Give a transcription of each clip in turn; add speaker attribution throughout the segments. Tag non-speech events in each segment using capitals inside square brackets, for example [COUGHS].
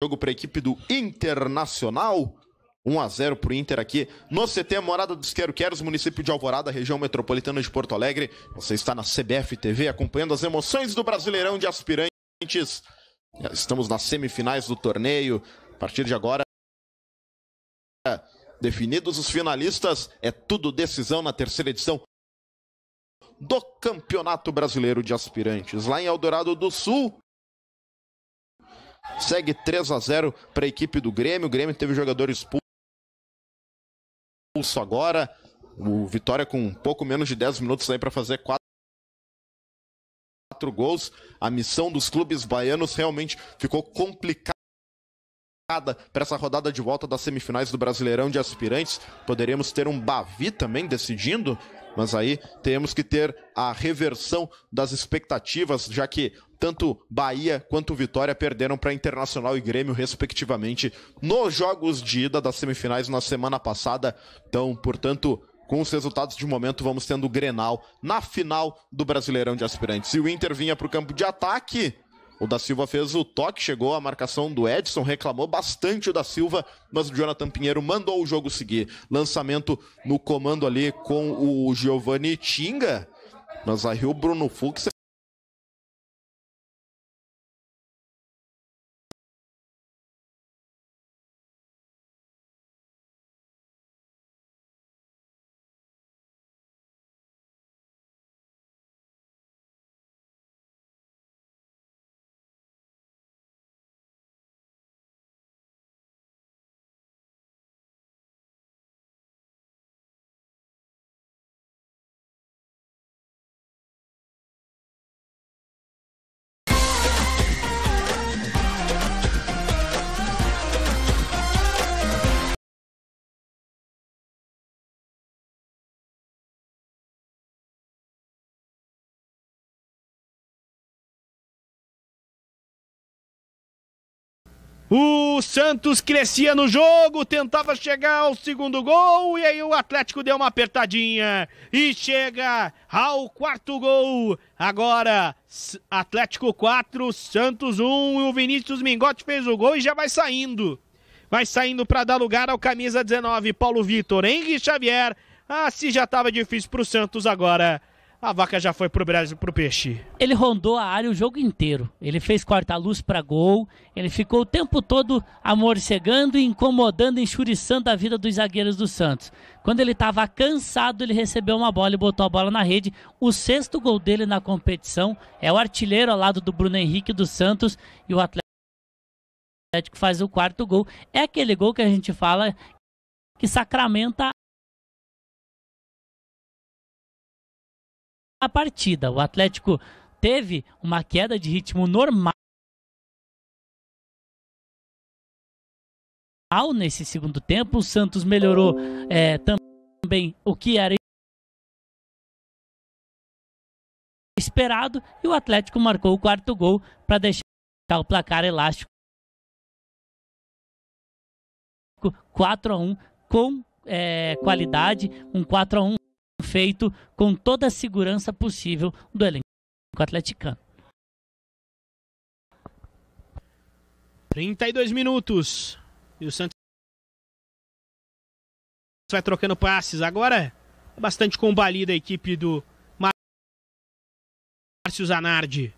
Speaker 1: Jogo para a equipe do Internacional. 1 a 0 para o Inter aqui no CT Morada dos Quero Queros, município de Alvorada, região metropolitana de Porto Alegre. Você está na CBF TV acompanhando as emoções do Brasileirão de Aspirantes. Estamos nas semifinais do torneio. A partir de agora, definidos os finalistas, é tudo decisão na terceira edição do Campeonato Brasileiro de Aspirantes. Lá em Eldorado do Sul, segue 3 a 0 para a equipe do Grêmio. O Grêmio teve jogador expulso agora. O Vitória com um pouco menos de 10 minutos aí para fazer 4 quatro gols. A missão dos clubes baianos realmente ficou complicada para essa rodada de volta das semifinais do Brasileirão de Aspirantes. Poderíamos ter um Bavi também decidindo mas aí temos que ter a reversão das expectativas, já que tanto Bahia quanto Vitória perderam para Internacional e Grêmio, respectivamente, nos jogos de ida das semifinais na semana passada. Então, portanto, com os resultados de momento, vamos tendo o Grenal na final do Brasileirão de Aspirantes. E o Inter vinha para o campo de ataque o da Silva fez o toque, chegou a marcação do Edson, reclamou bastante o da Silva, mas o Jonathan Pinheiro mandou o jogo seguir. Lançamento no comando ali com o Giovanni Tinga. Mas aí o Bruno Fux
Speaker 2: O Santos crescia no jogo, tentava chegar ao segundo gol e aí o Atlético deu uma apertadinha e chega ao quarto gol. Agora, Atlético 4, Santos 1 e o Vinícius Mingotti fez o gol e já vai saindo. Vai saindo para dar lugar ao camisa 19, Paulo Vitor, Henrique Xavier. Ah, se já estava difícil para o Santos agora a vaca já foi pro, pro peixe.
Speaker 3: Ele rondou a área o jogo inteiro. Ele fez quarta-luz para gol. Ele ficou o tempo todo amorcegando e incomodando, enxuriçando a vida dos zagueiros do Santos. Quando ele estava cansado, ele recebeu uma bola e botou a bola na rede. O sexto gol dele na competição é o artilheiro ao lado do Bruno Henrique do Santos e o Atlético faz o quarto gol. É aquele gol que a gente fala que sacramenta a partida. O Atlético teve uma queda de ritmo normal nesse segundo tempo. O Santos melhorou é, também o que era esperado e o Atlético marcou o quarto gol para deixar o placar elástico 4 a 1 com é, qualidade, um 4 a 1 feito com toda a segurança possível do elenco atleticano.
Speaker 2: 32 minutos. E o Santos vai trocando passes. Agora é bastante combalida a equipe do Márcio Zanardi.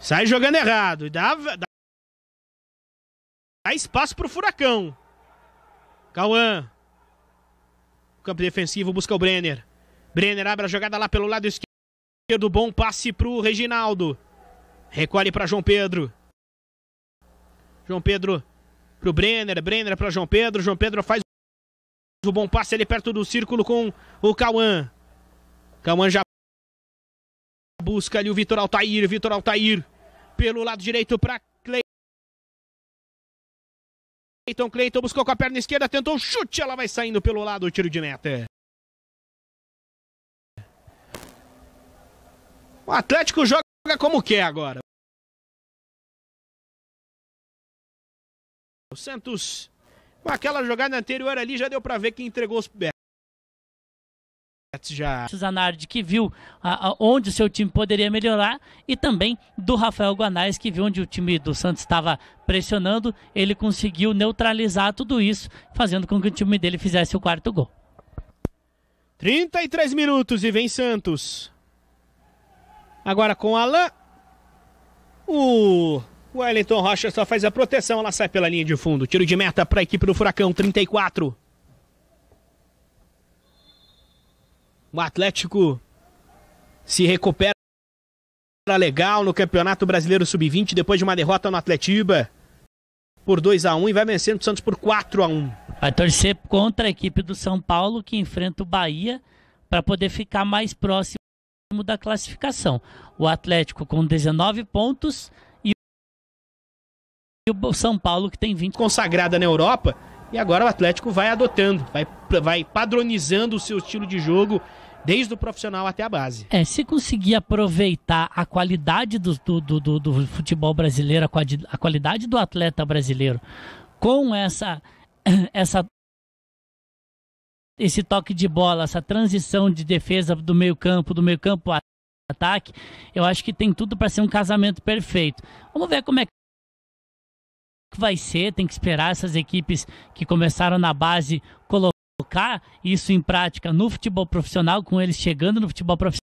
Speaker 2: Sai jogando errado e dá, dá, para espaço pro Furacão. Cauã campo defensivo, busca o Brenner. Brenner abre a jogada lá pelo lado esquerdo. Bom passe para o Reginaldo. Recolhe para João Pedro. João Pedro para o Brenner. Brenner para João Pedro. João Pedro faz o bom passe ali perto do círculo com o Cauã. Cauã já busca ali o Vitor Altair. Vitor Altair pelo lado direito para então Cleiton, Cleiton buscou com a perna esquerda, tentou chute, ela vai saindo pelo lado, o tiro de meta. O Atlético joga como quer agora. O Santos, com aquela jogada anterior ali, já deu para ver que entregou os pés
Speaker 3: já. Suzanardi, que viu a, a, onde o seu time poderia melhorar, e também do Rafael Guanais, que viu onde o time do Santos estava pressionando, ele conseguiu neutralizar tudo isso, fazendo com que o time dele fizesse o quarto gol.
Speaker 2: 33 minutos e vem Santos. Agora com Alain. O Wellington Rocha só faz a proteção, ela sai pela linha de fundo. Tiro de meta para a equipe do Furacão, 34. O Atlético se recupera legal no Campeonato Brasileiro Sub-20 depois de uma derrota no Atletiba por 2 a 1 e vai vencendo o Santos por 4 a 1.
Speaker 3: Vai torcer contra a equipe do São Paulo que enfrenta o Bahia para poder ficar mais próximo da classificação. O Atlético com 19 pontos e o São Paulo que tem 20. Consagrada na Europa e agora o Atlético vai adotando, vai, vai padronizando o seu estilo de jogo desde o profissional até a base. É, se conseguir aproveitar a qualidade do, do, do, do futebol brasileiro, a qualidade do atleta brasileiro, com essa, [COUGHS] essa esse toque de bola, essa transição de defesa do meio campo, do meio campo ataque, eu acho que tem tudo para ser um casamento perfeito. Vamos ver como é que que vai ser, tem que esperar essas equipes que começaram na base colocar isso em prática no futebol profissional, com eles chegando no futebol profissional.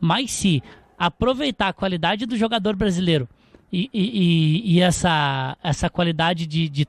Speaker 3: Mas se aproveitar a qualidade do jogador brasileiro e, e, e essa, essa qualidade de, de